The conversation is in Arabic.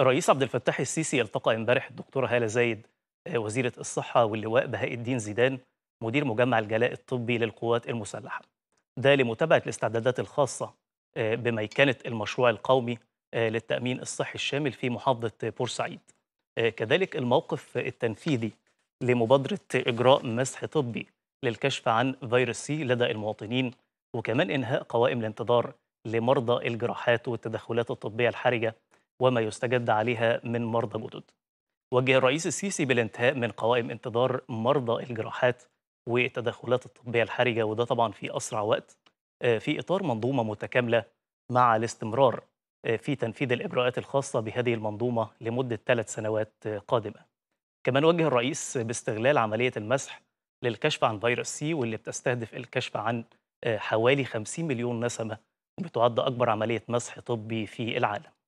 الرئيس عبد الفتاح السيسي التقى امبارح الدكتوره هاله زايد آه، وزيره الصحه واللواء بهاء الدين زيدان مدير مجمع الجلاء الطبي للقوات المسلحه. ده لمتابعه الاستعدادات الخاصه آه، بميكنه المشروع القومي آه، للتامين الصحي الشامل في محافظه بورسعيد. كذلك الموقف التنفيذي لمبادره اجراء مسح طبي للكشف عن فيروس سي لدى المواطنين وكمان انهاء قوائم الانتظار لمرضى الجراحات والتدخلات الطبيه الحرجه وما يستجد عليها من مرضى جدد وجه الرئيس السيسي بالانتهاء من قوائم انتظار مرضى الجراحات والتدخلات الطبية الحرجة وده طبعا في أسرع وقت آه، في إطار منظومة متكاملة مع الاستمرار آه، في تنفيذ الإجراءات الخاصة بهذه المنظومة لمدة ثلاث سنوات آه، قادمة كمان وجه الرئيس باستغلال عملية المسح للكشف عن فيروس سي واللي بتستهدف الكشف عن حوالي 50 مليون نسمة وبتعد أكبر عملية مسح طبي في العالم